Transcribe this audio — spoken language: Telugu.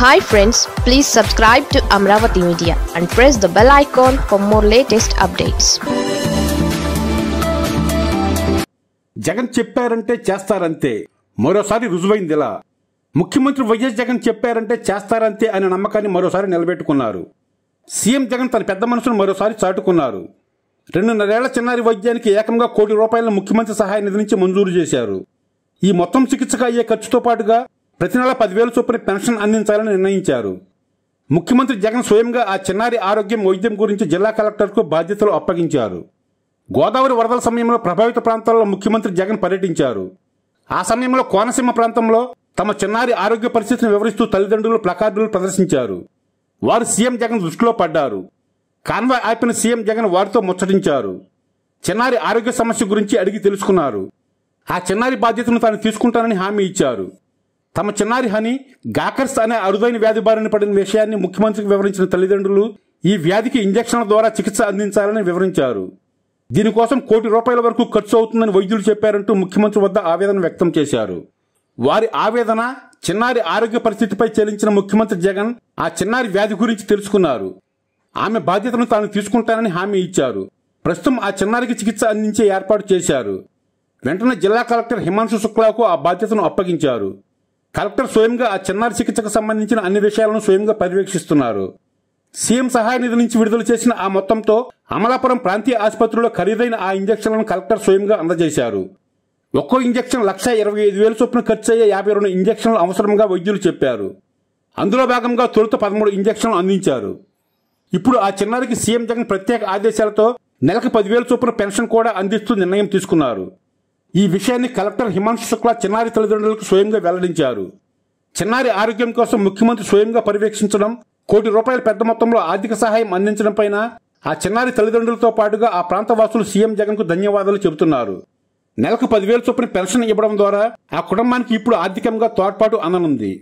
hi friends please subscribe to Amaravati media and press the bell icon for more latest updates Jagan చెప్పారంటే చేస్తారంతే మరోసారి రుజువైంది ఇలా ముఖ్యమంత్రి వైఎస్ జగన్ చెప్పారంటే చేస్తారంతే అనే నమ్మకాన్ని మరోసారి నిలబెట్టుకున్నారు సీఎం జగన్ తన పెద్ద మనసును మరోసారి చాటుకున్నారు రెండున్నరేళ్ల చిన్నారి వైద్యానికి ఏకంగా కోటి రూపాయలను ముఖ్యమంత్రి సహాయ నిధి నుంచి మంజూరు చేశారు ఈ మొత్తం చికిత్సకు అయ్యే ఖర్చుతో పాటుగా ప్రతి నెల పదివేల చొప్పున పెన్షన్ అందించాలని నిర్ణయించారు ముఖ్యమంత్రి జగన్ స్వయంగా ఆ చిన్నారి ఆరోగ్యం వైద్యం గురించి జిల్లా కలెక్టర్కు బాధ్యతలు అప్పగించారు గోదావరి వరదల సమయంలో ప్రభావిత ప్రాంతాల్లో ముఖ్యమంత్రి జగన్ పర్యటించారు ఆ సమయంలో కోనసీమ ప్రాంతంలో తమ చిన్నారి ఆరోగ్య పరిస్థితిని వివరిస్తూ తల్లిదండ్రులు ప్లకార్డులు ప్రదర్శించారు వారు సీఎం జగన్ దృష్టిలో పడ్డారు కాన్వా ఆపిన సీఎం జగన్ వారితో ముచ్చటించారు చిన్నారి ఆరోగ్య సమస్య గురించి అడిగి తెలుసుకున్నారు ఆ చిన్నారి బాధ్యతను తాను తీసుకుంటానని హామీ ఇచ్చారు తమ చిన్నారి హని గాకర్స్ అనే అరుదైన వ్యాధి బారిన పడిన విషయాన్ని ముఖ్యమంత్రికి వివరించిన తల్లిదండ్రులు ఈ వ్యాధికి ఇంజక్షన్ల ద్వారా చికిత్స అందించాలని వివరించారు దీనికోసం కోటి రూపాయల వరకు ఖర్చు అవుతుందని వైద్యులు చెప్పారంటూ ముఖ్యమంత్రి వద్ద ఆవేదన వ్యక్తం చేశారు వారి ఆవేదన చిన్నారి ఆరోగ్య పరిస్థితిపై చెల్లించిన ముఖ్యమంత్రి జగన్ ఆ చిన్నారి వ్యాధి గురించి తెలుసుకున్నారు ఆమె బాధ్యతను తాను తీసుకుంటానని హామీ ఇచ్చారు ప్రస్తుతం ఆ చిన్నారికి చికిత్స అందించే ఏర్పాటు చేశారు వెంటనే జిల్లా కలెక్టర్ హిమాంశు శుక్లాకు ఆ బాధ్యతను అప్పగించారు కలెక్టర్ స్వయంగా ఆ చిన్నారి చికిత్సకు సంబంధించిన అన్ని విషయాలను స్వయంగా పర్యవేక్షిస్తున్నారు సీఎం సహాయ నిధి నుంచి విడుదల చేసిన ఆ మొత్తంతో అమలాపురం ప్రాంతీయ ఆసుపత్రిలో ఖరీదైన ఆ ఇంజక్షన్లను కలెక్టర్ స్వయంగా అందజేశారు ఒక్కో ఇంజక్షన్ లక్ష ఇరవై ఐదు వేల చొప్పున ఖర్చు అయ్యే యాభై రెండు ఇంజక్షన్లు అవసరంగా వైద్యులు చెప్పారు అందులో భాగంగా తొలుత పదమూడు ఇంజక్షన్లు అందించారు ఇప్పుడు ఆ చిన్నారికి సీఎం జగన్ ప్రత్యేక ఆదేశాలతో నెలకు పదివేల చొప్పున పెన్షన్ కూడా అందిస్తూ నిర్ణయం తీసుకున్నారు ఈ విషయాన్ని కలెక్టర్ హిమాంశు శుక్లా చిన్నారి తల్లిదండ్రులకు స్వయంగా వెల్లడించారు చిన్నారి ఆరోగ్యం కోసం ముఖ్యమంత్రి స్వయంగా పర్యవేక్షించడం కోటి రూపాయల పెద్ద మొత్తంలో ఆర్థిక సహాయం పైన ఆ చిన్నారి తల్లిదండ్రులతో పాటుగా ఆ ప్రాంత వాసులు సీఎం జగన్కు ధన్యవాదాలు చెబుతున్నారు నెలకు పదివేలు చొప్పున పెన్షన్ ఇవ్వడం ద్వారా ఆ కుటుంబానికి ఇప్పుడు ఆర్థికంగా తోడ్పాటు అందనుంది